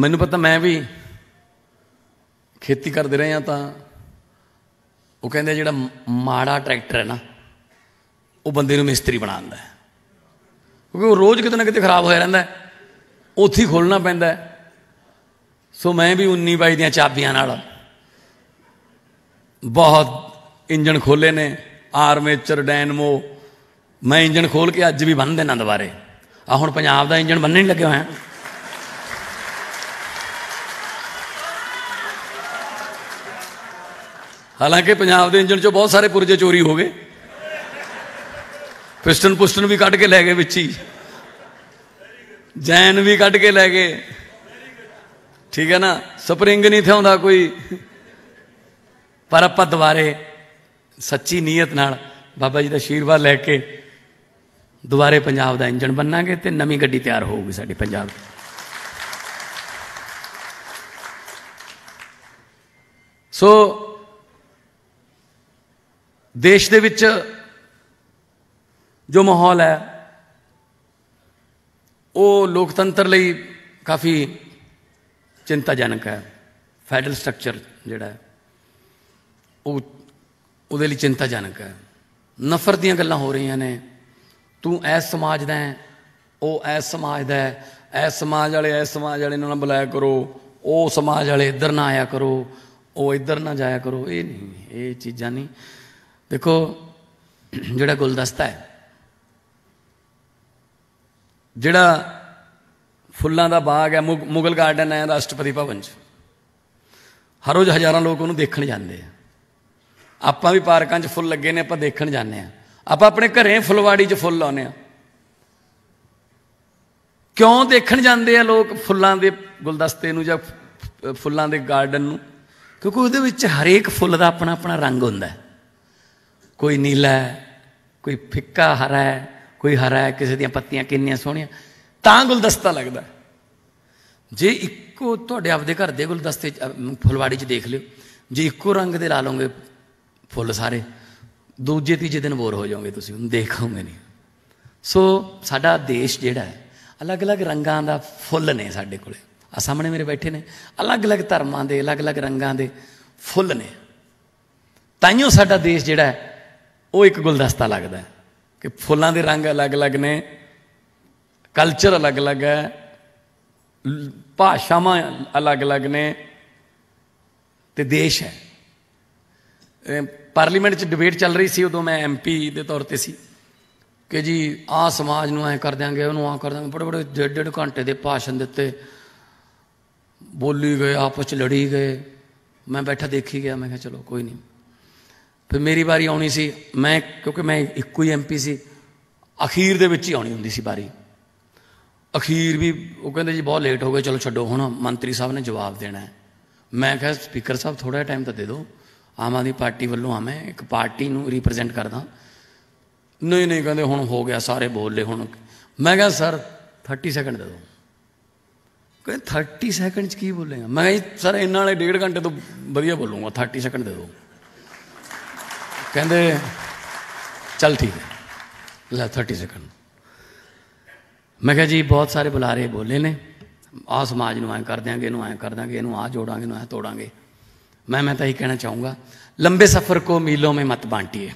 ਮੈਨੂੰ ਪਤਾ ਮੈਂ ਵੀ ਖੇਤੀ ਕਰਦੇ ਰਹੇ ਆ ਤਾਂ ਉਹ ਕਹਿੰਦੇ ਜਿਹੜਾ ਮਾੜਾ ਟਰੈਕਟਰ ਹੈ ਨਾ ਉਹ ਬੰਦੇ ਨੂੰ ਮਿਸਤਰੀ ਬਣਾ ਦਿੰਦਾ ਕਿਉਂਕਿ ਉਹ ਰੋਜ਼ ਕਿਤੇ ਨਾ ਕਿਤੇ ਖਰਾਬ ਹੋਇਆ ਰਹਿੰਦਾ ਉੱਥੇ ਹੀ ਖੋਲਣਾ ਪੈਂਦਾ ਸੋ ਮੈਂ ਵੀ 19 ਬਾਈ ਦੀਆਂ ਚਾਬੀਆਂ ਨਾਲ ਬਹੁਤ ਇੰਜਣ ਖੋਲੇ ਨੇ ਆਰਮੇਚਰ ਡੈਨਮੋ ਮੈਂ ਇੰਜਣ ਖੋਲ ਕੇ ਅੱਜ ਵੀ ਬੰਨ ਦੇਣਾ ਦੁਬਾਰੇ ਆ ਹੁਣ ਪੰਜਾਬ ਦਾ ਇੰਜਣ ਬੰਨਣ ਲੱਗੇ ਹੋਇਆ ਹਾਲਾਂਕਿ ਪੰਜਾਬ ਦੇ ਇੰਜਨ 'ਚੋਂ ਬਹੁਤ ਸਾਰੇ ਪੁਰਜੇ ਚੋਰੀ ਹੋ ਗਏ ਪਿਸਟਨ ਪੁਸਟਨ ਵੀ ਕੱਢ ਕੇ ਲੈ ਗਏ ਵਿੱਚ ਹੀ ਜੈਨ ਵੀ ਕੱਢ ਕੇ ਲੈ ਗਏ ਠੀਕ ਹੈ ਨਾ ਸਪਰਿੰਗ ਨਹੀਂ ਥਿਆਉਂਦਾ ਕੋਈ ਪਰ ਆਪਾਂ ਦੁਬਾਰੇ ਸੱਚੀ ਨੀਅਤ ਨਾਲ ਬਾਬਾ ਜੀ ਦਾ ਅਸ਼ੀਰਵਾਦ ਲੈ ਕੇ ਦੁਬਾਰੇ ਪੰਜਾਬ ਦਾ ਇੰਜਨ ਬਣਾਂਗੇ ਤੇ ਨਵੀਂ ਗੱਡੀ ਤਿਆਰ ਹੋਊਗੀ ਸਾਡੇ ਪੰਜਾਬ ਦੀ ਸੋ ਦੇਸ਼ ਦੇ ਵਿੱਚ ਜੋ ਮਾਹੌਲ ਹੈ ਉਹ ਲੋਕਤੰਤਰ ਲਈ ਕਾਫੀ ਚਿੰਤਾਜਨਕ ਹੈ ਫੈਡਰਲ ਸਟਰਕਚਰ ਜਿਹੜਾ ਹੈ ਉਹ ਉਹਦੇ ਲਈ ਚਿੰਤਾਜਨਕ ਹੈ ਨਫ਼ਰਤ ਦੀਆਂ ਗੱਲਾਂ ਹੋ ਰਹੀਆਂ ਨੇ ਤੂੰ ਐਸ ਸਮਾਜ ਦਾ ਹੈ ਉਹ ਐਸ ਸਮਾਜ ਦਾ ਹੈ ਐਸ ਸਮਾਜ ਵਾਲੇ ਐਸ ਸਮਾਜ ਵਾਲੇ ਨੂੰ ਨਾ ਬੁਲਾਇਆ ਕਰੋ ਉਹ ਸਮਾਜ ਵਾਲੇ ਇੱਧਰ ਨਾ ਆਇਆ ਕਰੋ ਉਹ ਇੱਧਰ ਨਾ ਜਾਇਆ ਕਰੋ ਇਹ ਨਹੀਂ ਇਹ ਚੀਜ਼ਾਂ ਨਹੀਂ ਦੇਖੋ ਜਿਹੜਾ ਗੁਲਦਸਤਾ ਹੈ ਜਿਹੜਾ ਫੁੱਲਾਂ ਦਾ ਬਾਗ ਹੈ ਮੁਗਲ ਗਾਰਡਨ ਹੈ ਰਾਸ਼ਟਰਪਤੀ ਭਵਨ 'ਚ ਹਰ ਰੋਜ਼ ਹਜ਼ਾਰਾਂ ਲੋਕ ਉਹਨੂੰ ਦੇਖਣ ਜਾਂਦੇ ਆ ਆਪਾਂ ਵੀ ਪਾਰਕਾਂ 'ਚ ਫੁੱਲ ਲੱਗੇ ਨੇ ਆਪਾਂ ਦੇਖਣ ਜਾਂਦੇ ਆ ਆਪਾਂ ਆਪਣੇ ਘਰੇ ਫੁੱਲਵਾੜੀ 'ਚ ਫੁੱਲ ਲਾਉਨੇ ਆ ਕਿਉਂ ਦੇਖਣ ਜਾਂਦੇ ਆ ਲੋਕ ਫੁੱਲਾਂ ਦੇ ਗੁਲਦਸਤੇ ਨੂੰ ਜਾਂ ਫੁੱਲਾਂ ਦੇ ਗਾਰਡਨ ਨੂੰ ਕਿਉਂਕਿ ਉਹਦੇ ਵਿੱਚ ਹਰੇਕ ਫੁੱਲ ਦਾ ਆਪਣਾ ਆਪਣਾ ਰੰਗ ਹੁੰਦਾ ਹੈ ਕੋਈ ਨੀਲਾ ਹੈ ਕੋਈ ਫਿੱਕਾ ਹਰਾ ਹੈ ਕੋਈ ਹਰਾ ਹੈ ਕਿਸੇ ਦੀਆਂ ਪੱਤੀਆਂ ਕਿੰਨੀਆਂ ਸੋਹਣੀਆਂ ਤਾਂ ਗੁਲਦਸਤਾ ਲੱਗਦਾ ਜੇ ਇੱਕੋ ਤੁਹਾਡੇ ਆਪਦੇ ਘਰ ਦੇ ਗੁਲਦਸਤੇ ਫੁਲਵਾੜੀ 'ਚ ਦੇਖ ਲਿਓ ਜੇ ਇੱਕੋ ਰੰਗ ਦੇ ਲਾ ਲਓਗੇ ਫੁੱਲ ਸਾਰੇ ਦੂਜੇ ਤੀਜੇ ਦਿਨ ਬੋਰ ਹੋ ਜਾਓਗੇ ਤੁਸੀਂ ਉਹਨੂੰ ਦੇਖੋਗੇ ਨਹੀਂ ਸੋ ਸਾਡਾ ਦੇਸ਼ ਜਿਹੜਾ ਹੈ ਅਲੱਗ-ਅਲੱਗ ਰੰਗਾਂ ਦਾ ਫੁੱਲ ਨੇ ਸਾਡੇ ਕੋਲੇ ਆ ਸਾਹਮਣੇ ਮੇਰੇ ਬੈਠੇ ਨੇ ਅਲੱਗ-ਅਲੱਗ ਧਰਮਾਂ ਦੇ ਅਲੱਗ-ਅਲੱਗ ਰੰਗਾਂ ਦੇ ਫੁੱਲ ਨੇ ਤਾਂ ਹੀ ਸਾਡਾ ਦੇਸ਼ ਜਿਹੜਾ ਹੈ ਉਹ ਇੱਕ ਗੁਲਦਸਤਾ ਲੱਗਦਾ ਕਿ ਫੁੱਲਾਂ ਦੇ ਰੰਗ ਅਲੱਗ-ਅਲੱਗ ਨੇ ਕਲਚਰ ਅਲੱਗ-ਅਲੱਗ ਹੈ ਭਾਸ਼ਾਵਾਂ ਅਲੱਗ-ਅਲੱਗ ਨੇ ਤੇ ਦੇਸ਼ ਹੈ ਪਾਰਲੀਮੈਂਟ 'ਚ ਡਿਬੇਟ ਚੱਲ ਰਹੀ ਸੀ ਉਦੋਂ ਮੈਂ ਐਮਪੀ ਦੇ ਤੌਰ ਤੇ ਸੀ ਕਿ ਜੀ ਆ ਸਮਾਜ ਨੂੰ ਐ ਕਰ ਦਿਆਂਗੇ ਉਹਨੂੰ ਆ ਕਰ ਦਿਆਂਗੇ ਬੜੇ ਬੜੇ ਡੇਢ ਡੇਢ ਘੰਟੇ ਦੇ ਭਾਸ਼ਣ ਦਿੱਤੇ ਬੋਲੀ ਗਏ ਆਪਸ 'ਚ ਲੜੀ ਗਏ ਮੈਂ ਬੈਠਾ ਦੇਖੀ ਗਿਆ ਮੈਂ ਕਿਹਾ ਚਲੋ ਕੋਈ ਨਹੀਂ ਫਿਰ ਮੇਰੀ ਵਾਰੀ ਆਉਣੀ ਸੀ ਮੈਂ ਕਿਉਂਕਿ ਮੈਂ ਇੱਕੋ ਹੀ ਐਮਪੀ ਸੀ ਅਖੀਰ ਦੇ ਵਿੱਚ ਹੀ ਆਉਣੀ ਹੁੰਦੀ ਸੀ ਵਾਰੀ ਅਖੀਰ ਵੀ ਉਹ ਕਹਿੰਦੇ ਜੀ ਬਹੁਤ ਲੇਟ ਹੋ ਗਏ ਚਲੋ ਛੱਡੋ ਹੁਣ ਮੰਤਰੀ ਸਾਹਿਬ ਨੇ ਜਵਾਬ ਦੇਣਾ ਮੈਂ ਕਿਹਾ ਸਪੀਕਰ ਸਾਹਿਬ ਥੋੜਾ ਟਾਈਮ ਤਾਂ ਦੇ ਦਿਓ ਆਮ ਆਦਮੀ ਪਾਰਟੀ ਵੱਲੋਂ ਆ ਮੈਂ ਇੱਕ ਪਾਰਟੀ ਨੂੰ ਰਿਪਰੈਜ਼ੈਂਟ ਕਰਦਾ ਨਹੀਂ ਨਹੀਂ ਕਹਿੰਦੇ ਹੁਣ ਹੋ ਗਿਆ ਸਾਰੇ ਬੋਲ ਲਏ ਹੁਣ ਮੈਂ ਕਿਹਾ ਸਰ 30 ਸੈਕਿੰਡ ਦੇ ਦਿਓ ਕਹਿੰਦੇ 30 ਸੈਕਿੰਡ ਚ ਕੀ ਬੋਲੇਗਾ ਮੈਂ ਸਰ ਇਹਨਾਂ ਵਾਲੇ ਡੇਢ ਘੰਟੇ ਤੋਂ ਵਧੀਆ ਬੋਲੂਗਾ 30 ਸੈਕਿੰਡ ਦੇ ਦਿਓ कहते चल ठीक है ਲੈ थर्टी ਸੈਕਿੰਡ मैं क्या जी बहुत सारे बुलारे बोले ने आ समाज ਸਮਾਜ ਨੂੰ ਐ ਕਰ ਦਿਆਂਗੇ ਇਹਨੂੰ ਐ ਕਰ ਦਾਂਗੇ ਇਹਨੂੰ ਆ ਜੋੜਾਂਗੇ ਇਹਨੂੰ ਐ मैं मैं तो यही कहना चाहूँगा लंबे सफर को मीलों में मत बांटिए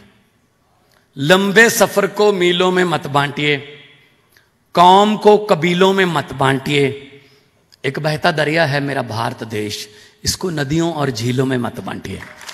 लंबे सफर को मीलों में मत बांटिए कौम को कबीलों में मत बांटिए एक बहता दरिया है मेरा भारत देश इसको नदियों और झीलों में मत बांटिए